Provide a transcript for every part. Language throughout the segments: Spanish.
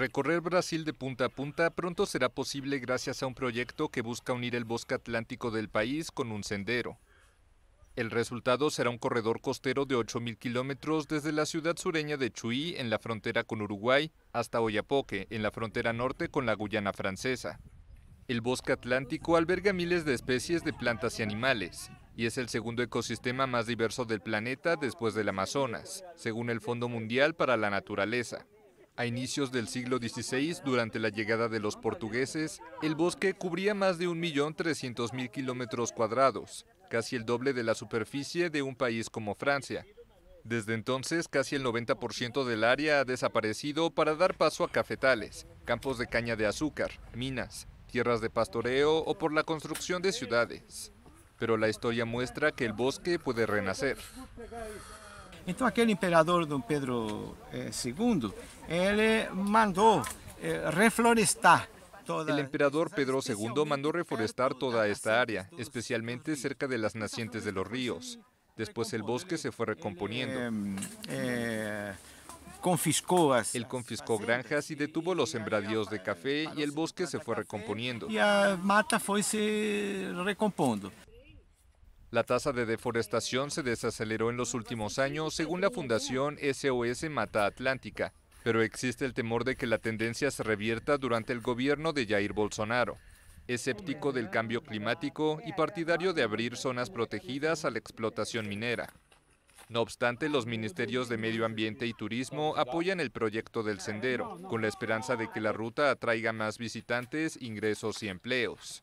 Recorrer Brasil de punta a punta pronto será posible gracias a un proyecto que busca unir el bosque atlántico del país con un sendero. El resultado será un corredor costero de 8.000 kilómetros desde la ciudad sureña de Chuí, en la frontera con Uruguay, hasta Oyapoque, en la frontera norte con la Guyana francesa. El bosque atlántico alberga miles de especies de plantas y animales, y es el segundo ecosistema más diverso del planeta después del Amazonas, según el Fondo Mundial para la Naturaleza. A inicios del siglo XVI, durante la llegada de los portugueses, el bosque cubría más de 1.300.000 kilómetros cuadrados, casi el doble de la superficie de un país como Francia. Desde entonces, casi el 90% del área ha desaparecido para dar paso a cafetales, campos de caña de azúcar, minas, tierras de pastoreo o por la construcción de ciudades. Pero la historia muestra que el bosque puede renacer. Entonces aquel imperador don Pedro II, eh, eh, mandó eh, reflorestar el emperador Pedro II mandó reforestar toda esta área, especialmente cerca de las nacientes de los ríos. Después el bosque se fue recomponiendo. Confiscó Él confiscó granjas y detuvo los sembradíos de café y el bosque se fue recomponiendo. Y la mata fue se recompondo. La tasa de deforestación se desaceleró en los últimos años, según la Fundación SOS Mata Atlántica, pero existe el temor de que la tendencia se revierta durante el gobierno de Jair Bolsonaro. Escéptico del cambio climático y partidario de abrir zonas protegidas a la explotación minera. No obstante, los ministerios de Medio Ambiente y Turismo apoyan el proyecto del sendero, con la esperanza de que la ruta atraiga más visitantes, ingresos y empleos.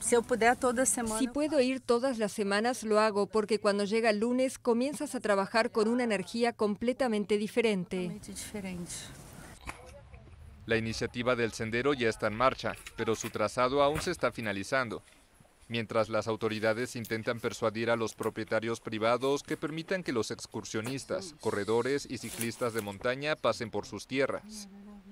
Si puedo ir todas las semanas, lo hago porque cuando llega el lunes comienzas a trabajar con una energía completamente diferente. La iniciativa del sendero ya está en marcha, pero su trazado aún se está finalizando. Mientras las autoridades intentan persuadir a los propietarios privados que permitan que los excursionistas, corredores y ciclistas de montaña pasen por sus tierras.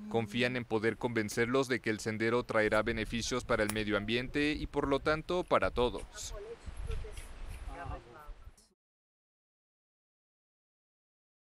Confían en poder convencerlos de que el sendero traerá beneficios para el medio ambiente y por lo tanto para todos.